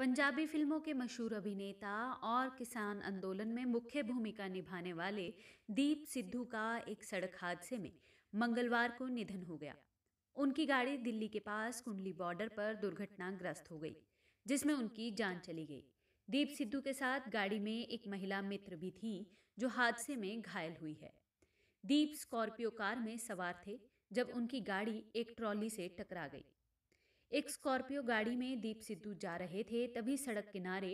पंजाबी फिल्मों के मशहूर अभिनेता और किसान आंदोलन में मुख्य भूमिका निभाने वाले दीप सिद्धू का एक सड़क हादसे में मंगलवार को निधन हो गया उनकी गाड़ी दिल्ली के पास कुंडली बॉर्डर पर दुर्घटनाग्रस्त हो गई जिसमें उनकी जान चली गई दीप सिद्धू के साथ गाड़ी में एक महिला मित्र भी थी जो हादसे में घायल हुई है दीप स्कॉर्पियो कार में सवार थे जब उनकी गाड़ी एक ट्रॉली से टकरा गई एक स्कॉर्पियो गाड़ी में दीप सिद्धू जा रहे थे तभी सड़क किनारे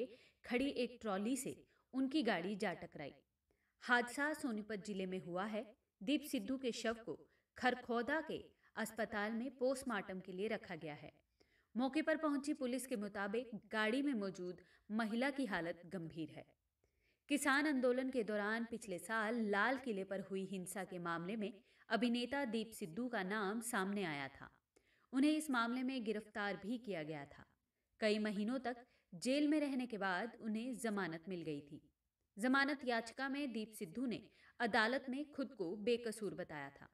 खड़ी एक ट्रॉली से उनकी गाड़ी जा टकराई हादसा सोनीपत जिले में हुआ है दीप सिद्धू के शव को खरखोदा के अस्पताल में पोस्टमार्टम के लिए रखा गया है मौके पर पहुंची पुलिस के मुताबिक गाड़ी में मौजूद महिला की हालत गंभीर है किसान आंदोलन के दौरान पिछले साल लाल किले पर हुई हिंसा के मामले में अभिनेता दीप सिद्धू का नाम सामने आया था उन्हें इस मामले में गिरफ्तार भी किया गया था कई महीनों तक जेल में रहने के बाद उन्हें जमानत मिल गई थी जमानत याचिका में दीप सिद्धू ने अदालत में खुद को बेकसूर बताया था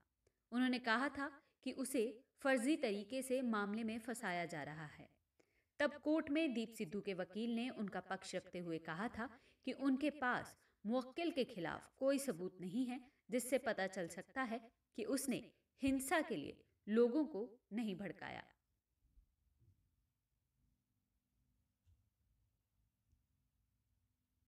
उन्होंने कहा था कि उसे फर्जी तरीके से मामले में फंसाया जा रहा है तब कोर्ट में दीप सिद्धू के वकील ने उनका पक्ष रखते हुए कहा था कि उनके पास मुक्किल के खिलाफ कोई सबूत नहीं है जिससे पता चल सकता है कि उसने हिंसा के लिए लोगों को नहीं भड़काया